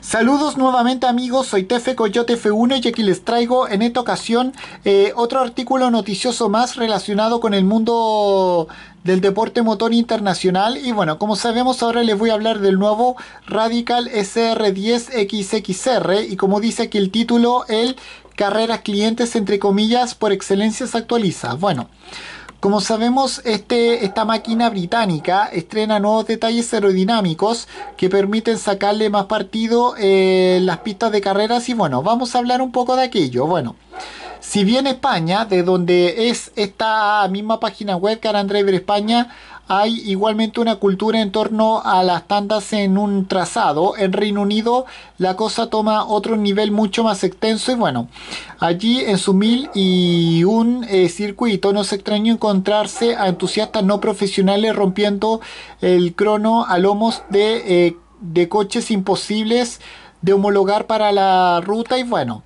Saludos nuevamente amigos, soy Tefe Coyote F1 y aquí les traigo en esta ocasión eh, otro artículo noticioso más relacionado con el mundo del deporte motor internacional y bueno, como sabemos ahora les voy a hablar del nuevo Radical SR10XXR y como dice aquí el título, el carreras clientes entre comillas por excelencia se actualiza. Bueno, como sabemos, este, esta máquina británica estrena nuevos detalles aerodinámicos que permiten sacarle más partido eh, las pistas de carreras y bueno, vamos a hablar un poco de aquello. Bueno, si bien España, de donde es esta misma página web, Car Driver España, hay igualmente una cultura en torno a las tandas en un trazado. En Reino Unido la cosa toma otro nivel mucho más extenso y bueno, allí en su mil y un eh, circuito no se extraño encontrarse a entusiastas no profesionales rompiendo el crono a lomos de, eh, de coches imposibles de homologar para la ruta y bueno.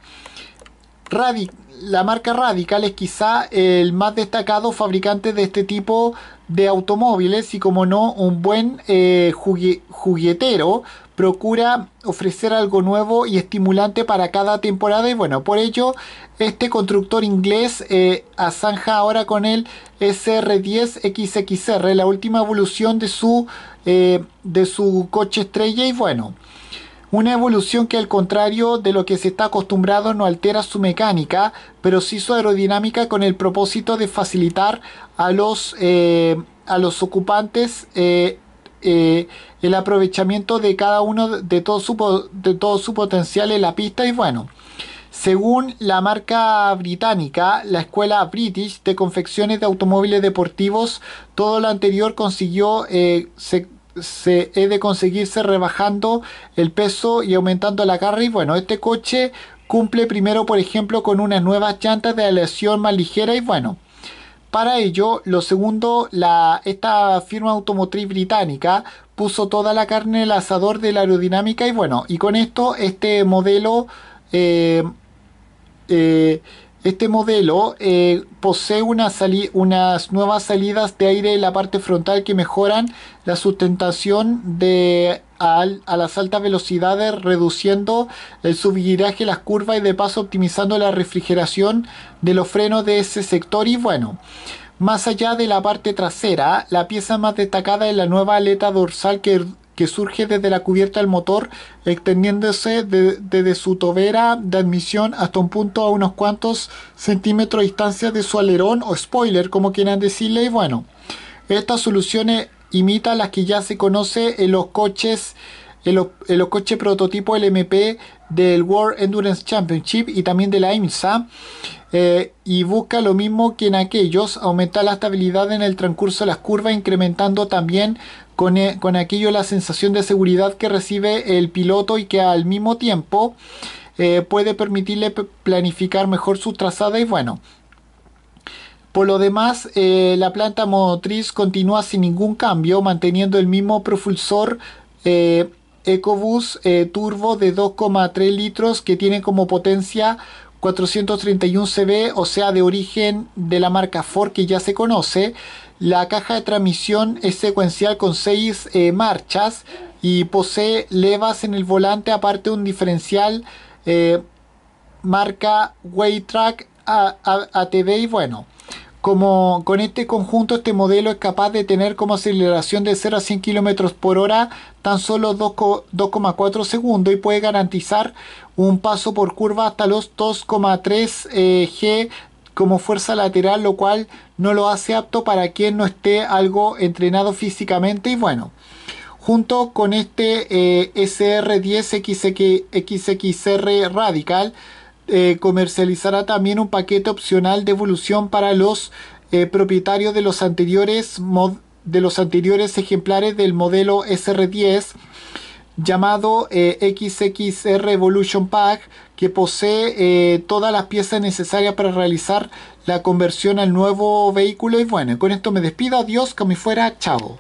Radic la marca Radical es quizá el más destacado fabricante de este tipo de automóviles y como no un buen eh, juguetero procura ofrecer algo nuevo y estimulante para cada temporada y bueno por ello este constructor inglés eh, azanja ahora con el SR10 XXR la última evolución de su eh, de su coche estrella y bueno una evolución que al contrario de lo que se está acostumbrado no altera su mecánica, pero sí su aerodinámica con el propósito de facilitar a los, eh, a los ocupantes eh, eh, el aprovechamiento de cada uno de todo, su, de potencial en la pista y bueno. Según la marca británica, la escuela British de confecciones de automóviles deportivos, todo lo anterior consiguió, se he de conseguirse rebajando el peso y aumentando la carga y bueno este coche cumple primero por ejemplo con unas nuevas llantas de aleación más ligera y bueno para ello, lo segundo, la, esta firma automotriz británica puso toda la carne en el asador de la aerodinámica y bueno, y con esto este modelo eh, eh, este modelo eh, posee unas nuevas salidas de aire en la parte frontal que mejoran la sustentación a las altas velocidades, reduciendo el subguiraje, las curvas y de paso optimizando la refrigeración de los frenos de ese sector. Y bueno, más allá de la parte trasera, la pieza más destacada es la nueva aleta dorsal que que surge desde la cubierta del motor, extendiéndose desde su tobera de admisión hasta un punto a unos cuantos centímetros de distancia de su alerón o spoiler, como quieran decirle, y bueno, estas soluciones imitan las que ya se conoce en los coches el, coche prototipo LMP del World Endurance Championship y también de la IMSA eh, y busca lo mismo que en aquellos, aumentar la estabilidad en el transcurso de las curvas, incrementando también eh, con, aquello la sensación de seguridad que recibe el piloto y que al mismo tiempo eh, puede permitirle planificar mejor su trazada y bueno. Por lo demás, la planta motriz continúa sin ningún cambio, manteniendo el mismo propulsor Ecobus eh, turbo de 2,3 litros que tiene como potencia 431 CV, o sea, de origen de la marca Ford que ya se conoce. La caja de transmisión es secuencial con 6 eh, marchas y posee levas en el volante, aparte de un diferencial eh, marca Waytrack ATV y bueno como con este conjunto este modelo es capaz de tener como aceleración de 0 a 100 km por hora tan solo 2,4 segundos y puede garantizar un paso por curva hasta los 2,3 eh, G como fuerza lateral, lo cual no lo hace apto para quien no esté algo entrenado físicamente y bueno. Junto con este eh, SR10 xxr Radical, eh, comercializará también un paquete opcional de evolución para los eh, propietarios de los anteriores de los anteriores ejemplares del modelo SR10 llamado eh, XXR Evolution Pack que posee todas las piezas necesarias para realizar la conversión al nuevo vehículo y bueno, con esto me despido, adiós, que me fuera, chavo.